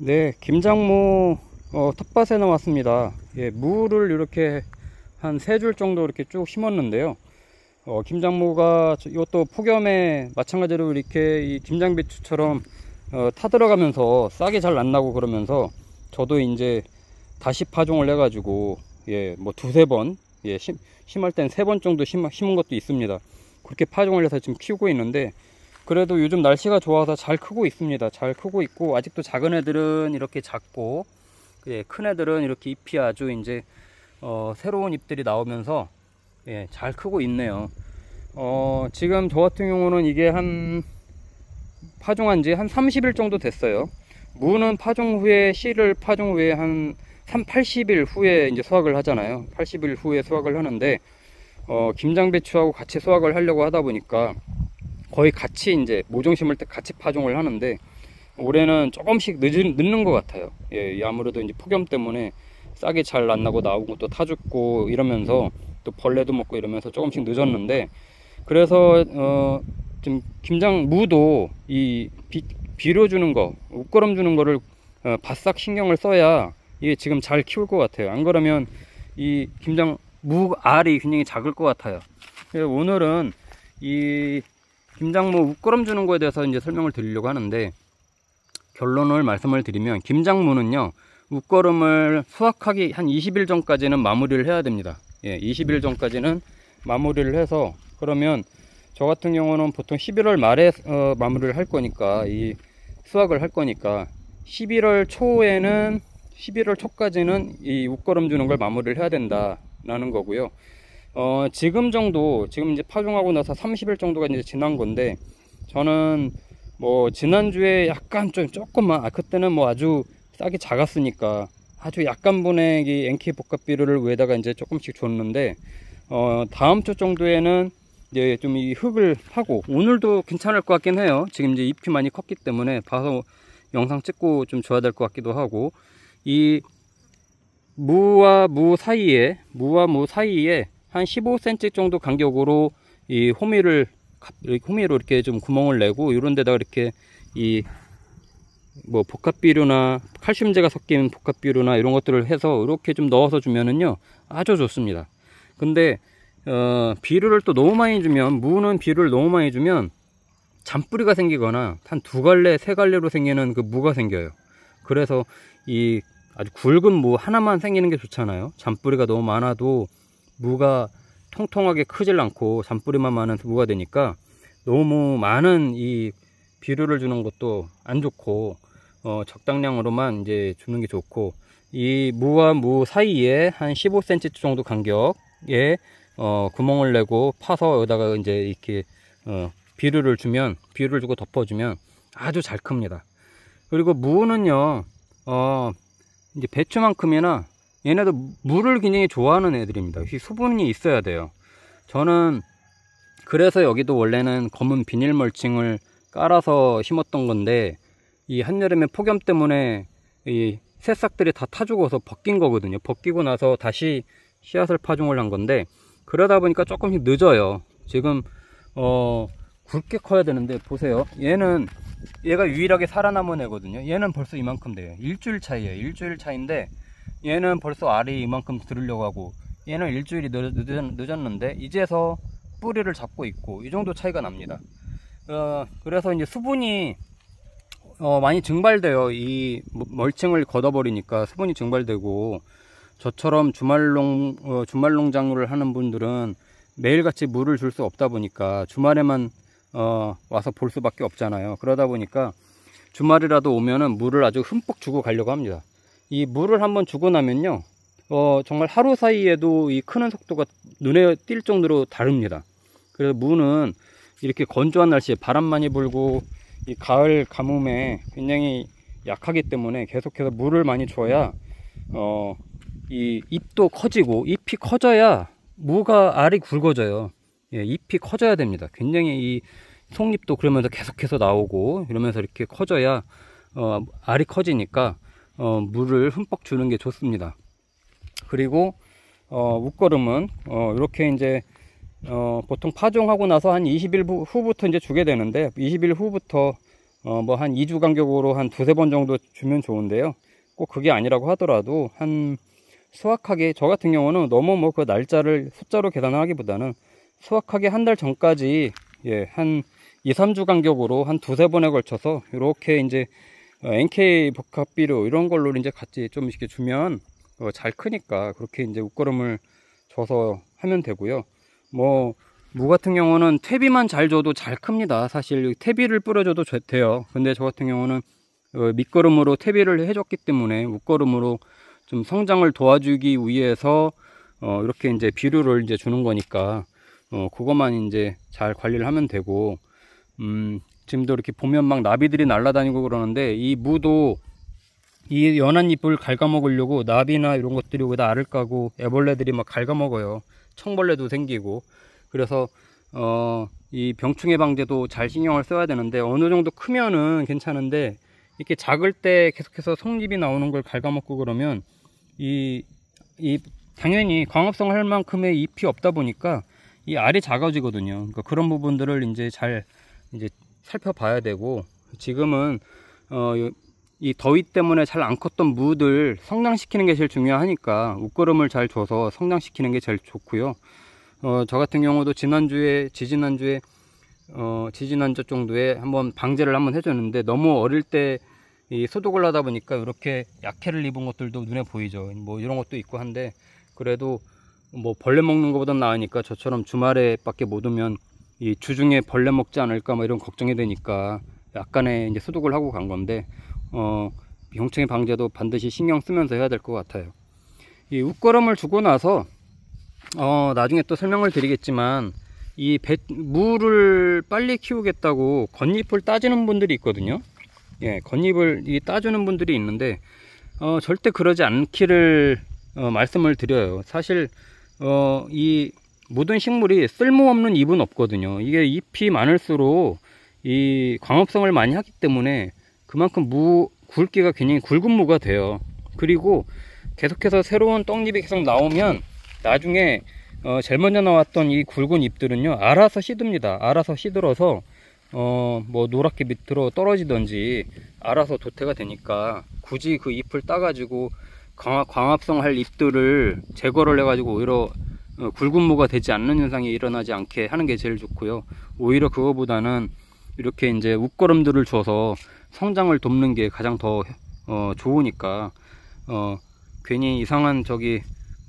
네, 김장무 어, 텃밭에 나왔습니다. 예, 무를 이렇게 한 세 줄 정도 이렇게 쭉 심었는데요. 어, 김장무가 이것도 폭염에 마찬가지로 이렇게 이김장비추처럼 어, 타들어가면서 싹이 잘 안 나고 그러면서 저도 이제 다시 파종을 해가지고 예, 뭐 두세 번 예, 심, 심할 땐 세 번 정도 심, 심은 것도 있습니다. 그렇게 파종을 해서 지금 키우고 있는데 그래도 요즘 날씨가 좋아서 잘 크고 있습니다. 잘 크고 있고 아직도 작은 애들은 이렇게 작고 예, 큰 애들은 이렇게 잎이 아주 이제 어, 새로운 잎들이 나오면서 예, 잘 크고 있네요. 어, 지금 저 같은 경우는 이게 한 파종한 지 한 30일 정도 됐어요. 무는 파종 후에 씨를 파종 후에 한 3, 80일 후에 이제 수확을 하잖아요. 80일 후에 수확을 하는데 어, 김장 배추하고 같이 수확을 하려고 하다 보니까 거의 같이 이제 모종 심을 때 같이 파종을 하는데 올해는 조금씩 늦은, 늦는 것 같아요. 예, 아무래도 이제 폭염 때문에 싹이 잘 안 나고 나오고 또 타죽고 이러면서 또 벌레도 먹고 이러면서 조금씩 늦었는데 그래서 어, 지금 김장 무도 이 비, 비료 주는 거, 옷걸음 주는 거를 어, 바싹 신경을 써야 이게 지금 잘 키울 것 같아요. 안 그러면 이 김장 무 알이 굉장히 작을 것 같아요. 그래서 오늘은 이 김장모 웃거름 주는 거에 대해서 이제 설명을 드리려고 하는데 결론을 말씀을 드리면 김장무는요 웃거름을 수확하기 한 20일 전까지는 마무리를 해야 됩니다 예, 20일 전까지는 마무리를 해서 그러면 저 같은 경우는 보통 11월 말에 어, 마무리를 할 거니까 이 수확을 할 거니까 11월 초에는 11월 초까지는 이 웃거름 주는 걸 마무리를 해야 된다라는 거고요 어, 지금 정도, 지금 이제 파종하고 나서 30일 정도가 이제 지난 건데, 저는 뭐, 지난주에 약간 좀, 조금만, 아, 그때는 뭐 아주 싹이 작았으니까, 아주 약간 분액이 n 키 복합비료를 위에다가 이제 조금씩 줬는데, 어, 다음 주 정도에는 이제 좀 이 흙을 파고, 오늘도 괜찮을 것 같긴 해요. 지금 이제 잎이 많이 컸기 때문에, 봐서 영상 찍고 좀 줘야 될 것 같기도 하고, 이 무와 무 사이에, 무와 무 사이에, 한 15cm 정도 간격으로 이 호미를 호미로 이렇게 좀 구멍을 내고 이런 데다가 이렇게 이 뭐 복합비료나 칼슘제가 섞인 복합비료나 이런 것들을 해서 이렇게 좀 넣어서 주면은요 아주 좋습니다 근데 어, 비료를 또 너무 많이 주면 무는 비료를 너무 많이 주면 잔뿌리가 생기거나 한 두 갈래 세 갈래로 생기는 그 무가 생겨요 그래서 이 아주 굵은 무 하나만 생기는 게 좋잖아요 잔뿌리가 너무 많아도 무가 통통하게 크질 않고 잔뿌리만 많은 무가 되니까 너무 많은 이 비료를 주는 것도 안 좋고 어, 적당량으로만 이제 주는 게 좋고 이 무와 무 사이에 한 15cm 정도 간격에 어, 구멍을 내고 파서 여기다가 이제 이렇게 어, 비료를 주면 비료를 주고 덮어주면 아주 잘 큽니다. 그리고 무는요 어, 이제 배추만큼이나 얘네도 물을 굉장히 좋아하는 애들입니다. 수분이 있어야 돼요. 저는 그래서 여기도 원래는 검은 비닐 멀칭을 깔아서 심었던 건데 이 한여름에 폭염 때문에 이 새싹들이 다 타죽어서 벗긴 거거든요. 벗기고 나서 다시 씨앗을 파종을 한 건데 그러다 보니까 조금씩 늦어요. 지금 어 굵게 커야 되는데 보세요. 얘는 얘가 유일하게 살아남은 애거든요. 얘는 벌써 이만큼 돼요. 일주일 차이에요. 일주일 차인데 얘는 벌써 알이 이만큼 들으려고 하고 얘는 일주일이 늦, 었는데 이제서 뿌리를 잡고 있고 이 정도 차이가 납니다 어, 그래서 이제 수분이 어, 많이 증발돼요 이 뭐, 멀칭을 걷어버리니까 수분이 증발되고 저처럼 주말농 어, 주말농작물을 하는 분들은 매일같이 물을 줄 수 없다 보니까 주말에만 어, 와서 볼 수밖에 없잖아요 그러다 보니까 주말이라도 오면은 물을 아주 흠뻑 주고 가려고 합니다 이 물을 한번 주고 나면요. 어, 정말 하루 사이에도 이 크는 속도가 눈에 띌 정도로 다릅니다. 그래서 무는 이렇게 건조한 날씨에 바람 많이 불고 이 가을 가뭄에 굉장히 약하기 때문에 계속해서 물을 많이 줘야 어, 이 잎도 커지고 잎이 커져야 무가 알이 굵어져요. 예, 잎이 커져야 됩니다. 굉장히 이 속잎도 그러면서 계속해서 나오고 이러면서 이렇게 커져야 어, 알이 커지니까 어, 물을 흠뻑 주는 게 좋습니다. 그리고 어, 웃거름은 어, 이렇게 이제 어, 보통 파종하고 나서 한 20일 후부터 이제 주게 되는데 20일 후부터 어, 뭐 한 2주 간격으로 한 두세 번 정도 주면 좋은데요. 꼭 그게 아니라고 하더라도 한 수확하게 저 같은 경우는 너무 뭐 그 날짜를 숫자로 계산하기보다는 수확하게 한 달 전까지 예, 한 2, 3주 간격으로 한 두세 번에 걸쳐서 이렇게 이제 어, NK 복합비료 이런 걸로 이제 같이 좀 이렇게 주면 어, 잘 크니까 그렇게 이제 웃걸음을 줘서 하면 되고요. 뭐 무 같은 경우는 퇴비만 잘 줘도 잘 큽니다. 사실 퇴비를 뿌려줘도 돼요. 근데 저 같은 경우는 어, 밑거름으로 퇴비를 해줬기 때문에 웃걸음으로좀 성장을 도와주기 위해서 어 이렇게 이제 비료를 이제 주는 거니까 어 그것만 이제 잘 관리를 하면 되고 음 지금도 이렇게 보면 막 나비들이 날아다니고 그러는데 이 무도 이 연한 잎을 갉아먹으려고 나비나 이런 것들이 여기다 알을 까고 애벌레들이 막 갉아먹어요. 청벌레도 생기고 그래서 어 이 병충해 방제도 잘 신경을 써야 되는데 어느 정도 크면은 괜찮은데 이렇게 작을 때 계속해서 속잎이 나오는 걸 갉아먹고 그러면 이, 이 당연히 광합성 할 만큼의 잎이 없다 보니까 이 알이 작아지거든요. 그러니까 그런 부분들을 이제 잘 이제 살펴봐야 되고 지금은 어, 이 더위 때문에 잘 안 컸던 무들 성장시키는 게 제일 중요하니까 웃거름을 잘 줘서 성장시키는 게 제일 좋고요 어, 저 같은 경우도 지난주에 지지난주에 어, 지지난주 정도에 한번 방제를 한번 해줬는데 너무 어릴 때이 소독을 하다 보니까 이렇게 약해를 입은 것들도 눈에 보이죠 뭐 이런 것도 있고 한데 그래도 뭐 벌레 먹는 것보다 나으니까 저처럼 주말에 밖에 못 오면 이 주중에 벌레 먹지 않을까 뭐 이런 걱정이 되니까 약간의 이제 소독을 하고 간 건데 어 병충해 방제도 반드시 신경 쓰면서 해야 될 것 같아요. 이웃걸음을 주고 나서 어 나중에 또 설명을 드리겠지만 이 배, 물을 빨리 키우겠다고 겉잎을 따지는 분들이 있거든요. 예, 겉잎을 이 따주는 분들이 있는데 어 절대 그러지 않기를 어, 말씀을 드려요. 사실 어, 이 모든 식물이 쓸모없는 잎은 없거든요. 이게 잎이 많을수록 이 광합성을 많이 하기 때문에 그만큼 무 굵기가 굉장히 굵은 무가 돼요. 그리고 계속해서 새로운 떡잎이 계속 나오면 나중에 어, 제일 먼저 나왔던 이 굵은 잎들은요 알아서 시듭니다. 알아서 시들어서 어, 뭐 노랗게 밑으로 떨어지던지 알아서 도태가 되니까 굳이 그 잎을 따가지고 광합성 할 잎들을 제거를 해가지고 오히려 어, 굵은모가 되지 않는 현상이 일어나지 않게 하는 게 제일 좋고요. 오히려 그거보다는 이렇게 이제 웃걸음들을 줘서 성장을 돕는 게 가장 더 어, 좋으니까 어, 괜히 이상한 저기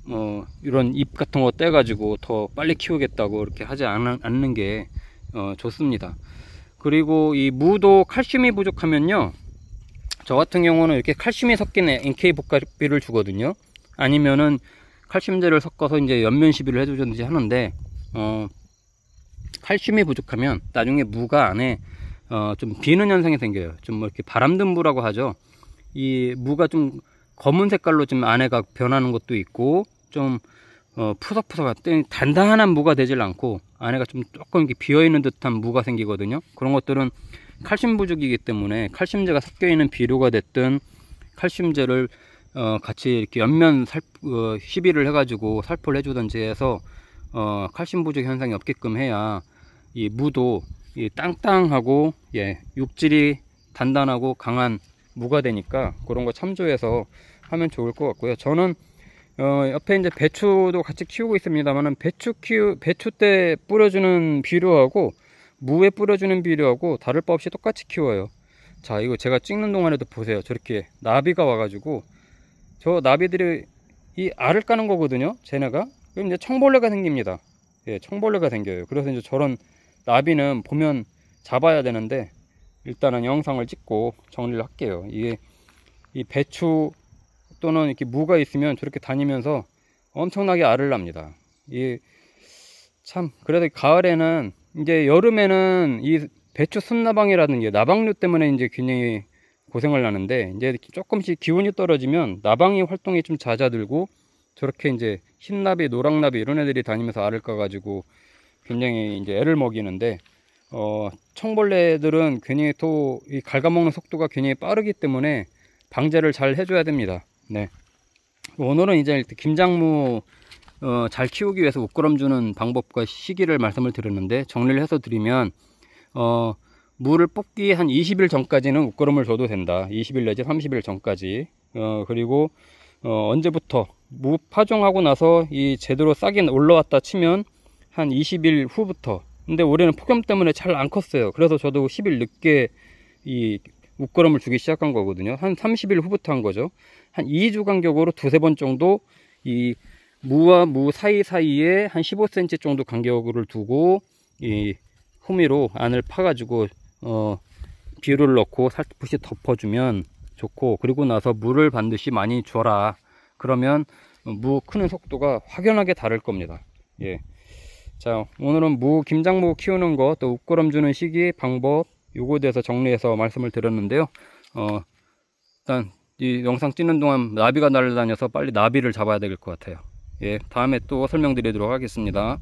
어, 이런 잎 같은 거 떼가지고 더 빨리 키우겠다고 이렇게 하지 않, 않는 게 어, 좋습니다. 그리고 이 무도 칼슘이 부족하면요. 저 같은 경우는 이렇게 칼슘이 섞인 NK 복합비를 주거든요. 아니면은 칼슘제를 섞어서 이제 연면 시비를 해주든지 하는데 어, 칼슘이 부족하면 나중에 무가 안에 어, 좀 비는 현상이 생겨요. 좀 뭐 이렇게 바람든 무라고 하죠. 이 무가 좀 검은 색깔로 좀 안에가 변하는 것도 있고 좀 어, 푸석푸석한 단단한 무가 되질 않고 안에가 좀 조금 이렇게 비어있는 듯한 무가 생기거든요. 그런 것들은 칼슘 부족이기 때문에 칼슘제가 섞여있는 비료가 됐든 칼슘제를 어, 같이 이렇게 옆면 살, 어, 시비를 해가지고 살포를 해주던지 해서 어, 칼슘 부족 현상이 없게끔 해야 이 무도 이 땅땅하고 예, 육질이 단단하고 강한 무가 되니까 그런 거 참조해서 하면 좋을 것 같고요. 저는 어, 옆에 이제 배추도 같이 키우고 있습니다만은 배추 키우 배추 때 뿌려주는 비료하고 무에 뿌려주는 비료하고 다를 바 없이 똑같이 키워요. 자 이거 제가 찍는 동안에도 보세요. 저렇게 나비가 와가지고 저 나비들이 이 알을 까는 거거든요. 쟤네가. 그럼 이제 청벌레가 생깁니다. 예, 청벌레가 생겨요. 그래서 이제 저런 나비는 보면 잡아야 되는데 일단은 영상을 찍고 정리를 할게요. 이게 이 배추 또는 이렇게 무가 있으면 저렇게 다니면서 엄청나게 알을 납니다. 이 참 그래서 가을에는 이제 여름에는 이 배추 순나방이라는게 나방류 때문에 이제 굉장히 고생을 하는데 이제 조금씩 기온이 떨어지면 나방이 활동이 좀 잦아들고 저렇게 이제 흰나비, 노랑나비 이런 애들이 다니면서 알을 까가지고 굉장히 이제 애를 먹이는데 어, 청벌레들은 굉장히 또이 갉아먹는 속도가 굉장히 빠르기 때문에 방제를 잘 해줘야 됩니다. 네. 오늘은 이제 김장무 어, 잘 키우기 위해서 옷걸럼 주는 방법과 시기를 말씀을 드렸는데 정리를 해서 드리면 어, 물을 뽑기 한 20일 전까지는 웃걸음을 줘도 된다. 20일 내지 30일 전까지. 어, 그리고 어, 언제부터 무 파종하고 나서 이 제대로 싹이 올라왔다 치면 한 20일 후부터. 근데 올해는 폭염 때문에 잘 안 컸어요. 그래서 저도 10일 늦게 이 웃거름을 주기 시작한 거거든요. 한 30일 후부터 한 거죠. 한 2주 간격으로 두세 번 정도 이 무와 무 사이사이에 한 15cm 정도 간격을 두고 이 호미로 안을 파가지고 어, 비료를 넣고 살포시 덮어주면 좋고 그리고 나서 물을 반드시 많이 줘라 그러면 무 크는 속도가 확연하게 다를 겁니다 예. 자 오늘은 무 김장무 키우는 것또웃걸음 주는 시기 방법 요거에 대해서 정리해서 말씀을 드렸는데요 어, 일단 이 영상 찍는 동안 나비가 날아다녀서 빨리 나비를 잡아야 될 것 같아요 예 다음에 또 설명드리도록 하겠습니다